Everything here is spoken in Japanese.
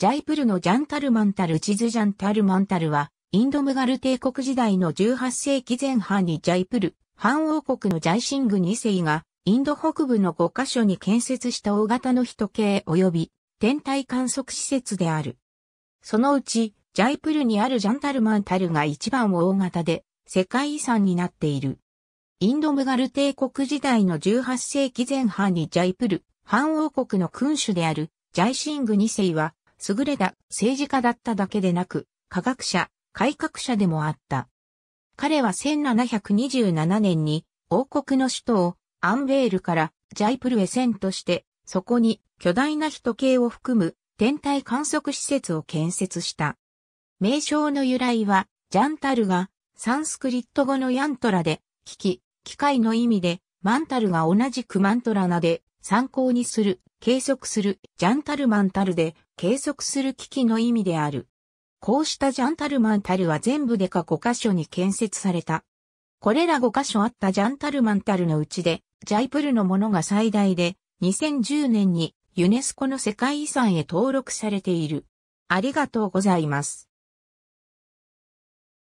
ジャイプルのジャンタルマンタル地図ジャンタルマンタルは、インドムガル帝国時代の18世紀前半にジャイプル、藩王国のジャイシング2世が、インド北部の5カ所に建設した大型の人系及び天体観測施設である。そのうち、ジャイプルにあるジャンタルマンタルが一番大型で、世界遺産になっている。インドムガル帝国時代の18世紀前半にジャイプル、藩王国の君主であるジャイシング2世は、優れた政治家だっただけでなく、科学者、改革者でもあった。彼は1727年に王国の首都をアンベールからジャイプルへ遷として、そこに巨大な人系を含む天体観測施設を建設した。名称の由来は、ジャンタルがサンスクリット語のヤントラで、機器、機械の意味で、マンタルが同じくマントラナで、参考にする、計測する、ジャンタルマンタルで、計測する機器の意味である。こうしたジャンタルマンタルは全部でか5箇所に建設された。これら5箇所あったジャンタルマンタルのうちで、ジャイプルのものが最大で、2010年にユネスコの世界遺産へ登録されている。ありがとうございます。